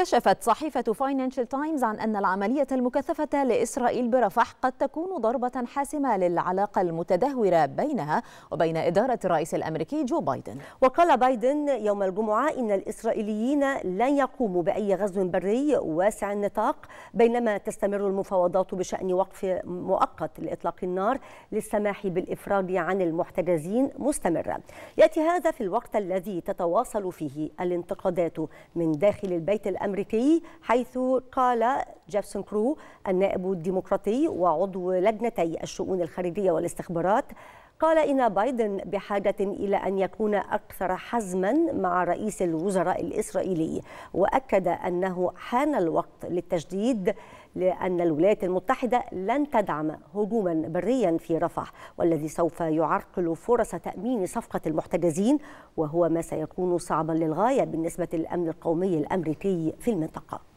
كشفت صحيفة فاينانشال تايمز عن أن العملية المكثفة لإسرائيل برفح قد تكون ضربة حاسمة للعلاقة المتدهورة بينها وبين إدارة الرئيس الأمريكي جو بايدن وقال بايدن يوم الجمعة إن الإسرائيليين لن يقوموا بأي غزو بري واسع النطاق بينما تستمر المفاوضات بشأن وقف مؤقت لإطلاق النار للسماح بالإفراج عن المحتجزين مستمرة يأتي هذا في الوقت الذي تتواصل فيه الانتقادات من داخل البيت الأمريكي الأمريكي حيث قال جيفسون كرو النائب الديمقراطي وعضو لجنتي الشؤون الخارجية والاستخبارات قال إن بايدن بحاجة إلى أن يكون أكثر حزما مع رئيس الوزراء الإسرائيلي وأكد أنه حان الوقت للتجديد لأن الولايات المتحدة لن تدعم هجوما بريا في رفح والذي سوف يعرقل فرص تأمين صفقة المحتجزين وهو ما سيكون صعبا للغاية بالنسبة للأمن القومي الأمريكي في المنطقة